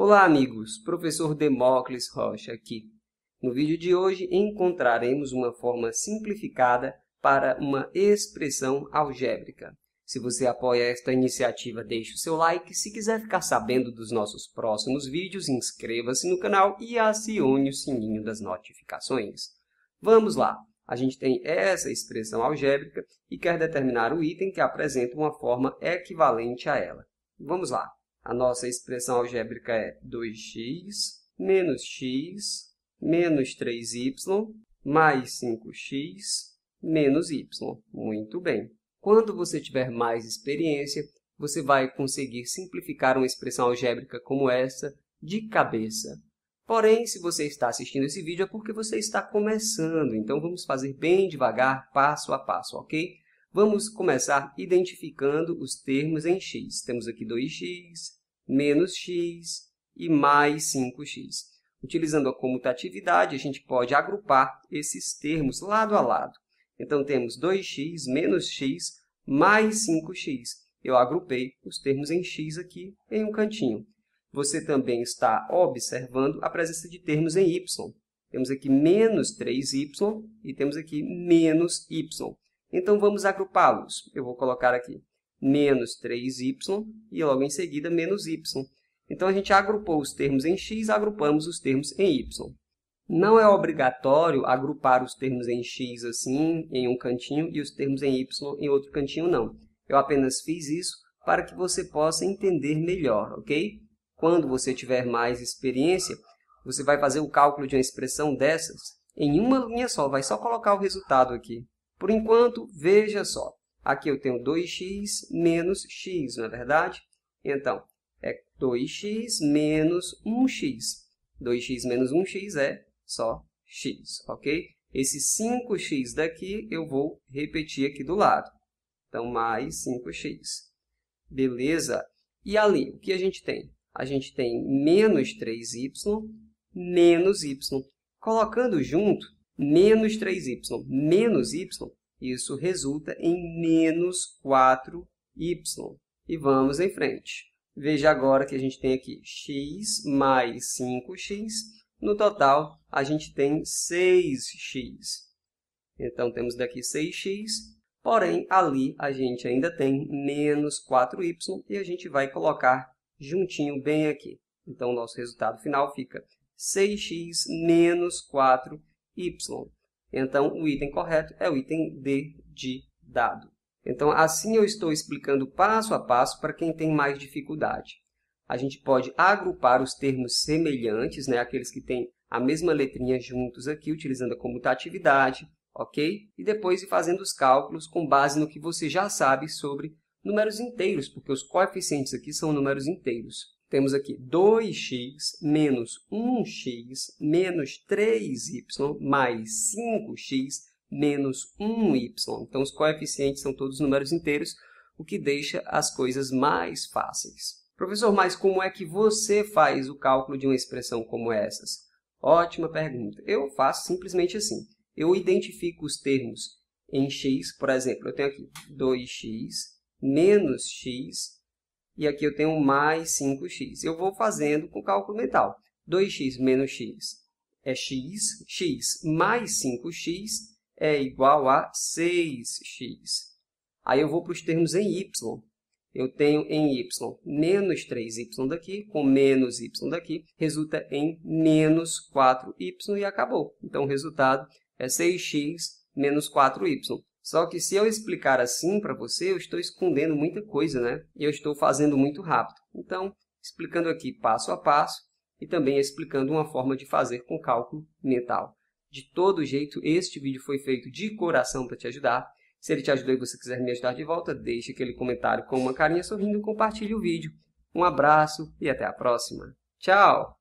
Olá, amigos! Professor Demócles Rocha aqui. No vídeo de hoje encontraremos uma forma simplificada para uma expressão algébrica. Se você apoia esta iniciativa, deixe o seu like. Se quiser ficar sabendo dos nossos próximos vídeos, inscreva-se no canal e acione o sininho das notificações. Vamos lá! A gente tem essa expressão algébrica e quer determinar o item que apresenta uma forma equivalente a ela. Vamos lá! A nossa expressão algébrica é 2x menos x menos 3y mais 5x menos y. Muito bem. Quando você tiver mais experiência, você vai conseguir simplificar uma expressão algébrica como essa de cabeça. Porém, se você está assistindo esse vídeo é porque você está começando, então vamos fazer bem devagar, passo a passo, ok? Vamos começar identificando os termos em x. Temos aqui 2x, menos x e mais 5x. Utilizando a comutatividade, a gente pode agrupar esses termos lado a lado. Então, temos 2x menos x mais 5x. Eu agrupei os termos em x aqui em um cantinho. Você também está observando a presença de termos em y. Temos aqui menos 3y e temos aqui menos y. Então vamos agrupá-los. Eu vou colocar aqui menos 3y e logo em seguida menos y. Então a gente agrupou os termos em x, agrupamos os termos em y. Não é obrigatório agrupar os termos em x assim, em um cantinho, e os termos em y em outro cantinho, não. Eu apenas fiz isso para que você possa entender melhor, ok? Quando você tiver mais experiência, você vai fazer o cálculo de uma expressão dessas em uma linha só, vai só colocar o resultado aqui. Por enquanto, veja só. Aqui eu tenho 2x menos x, não é verdade? Então, é 2x menos 1x. 2x menos 1x é só x, ok? Esse 5x daqui eu vou repetir aqui do lado. Então, mais 5x. Beleza? E ali, o que a gente tem? A gente tem menos 3y menos y. Colocando junto, menos 3y menos y isso resulta em menos 4y. E vamos em frente. Veja agora que a gente tem aqui x mais 5x. No total, a gente tem 6x. Então, temos daqui 6x, porém, ali a gente ainda tem menos 4y e a gente vai colocar juntinho bem aqui. Então, o nosso resultado final fica 6x menos 4y. Então, o item correto é o item D de dado. Então, assim eu estou explicando passo a passo para quem tem mais dificuldade. A gente pode agrupar os termos semelhantes, né, aqueles que têm a mesma letrinha juntos aqui, utilizando a comutatividade, ok? E depois ir fazendo os cálculos com base no que você já sabe sobre números inteiros, porque os coeficientes aqui são números inteiros temos aqui 2x menos 1x menos 3y mais 5x menos 1y. Então, os coeficientes são todos números inteiros, o que deixa as coisas mais fáceis. Professor, mas como é que você faz o cálculo de uma expressão como essas? Ótima pergunta. Eu faço simplesmente assim. Eu identifico os termos em x, por exemplo, eu tenho aqui 2x menos x e aqui eu tenho mais 5x. Eu vou fazendo com cálculo mental. 2x menos x é x, x mais 5x é igual a 6x. Aí eu vou para os termos em y. Eu tenho em y menos 3y daqui, com menos y daqui, resulta em menos 4y e acabou. Então, o resultado é 6x menos 4y. Só que se eu explicar assim para você, eu estou escondendo muita coisa, né? E eu estou fazendo muito rápido. Então, explicando aqui passo a passo e também explicando uma forma de fazer com cálculo mental. De todo jeito, este vídeo foi feito de coração para te ajudar. Se ele te ajudou e você quiser me ajudar de volta, deixe aquele comentário com uma carinha sorrindo, e compartilhe o vídeo. Um abraço e até a próxima. Tchau!